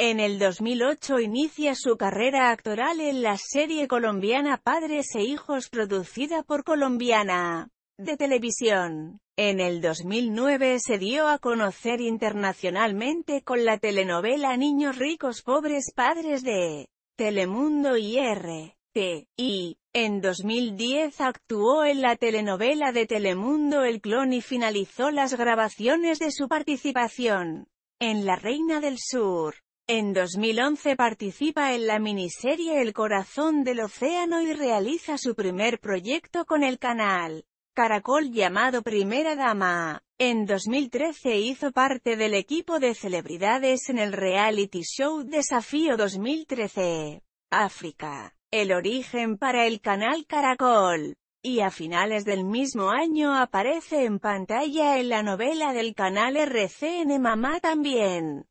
En el 2008 inicia su carrera actoral en la serie colombiana Padres e Hijos producida por Colombiana de televisión. En el 2009 se dio a conocer internacionalmente con la telenovela Niños ricos pobres padres de Telemundo y RTI. En 2010 actuó en la telenovela de Telemundo El Clon y finalizó las grabaciones de su participación en La Reina del Sur. En 2011 participa en la miniserie El corazón del océano y realiza su primer proyecto con el canal Caracol llamado Primera Dama. En 2013 hizo parte del equipo de celebridades en el reality show Desafío 2013. África. El origen para el canal Caracol. Y a finales del mismo año aparece en pantalla en la novela del canal RCN Mamá también.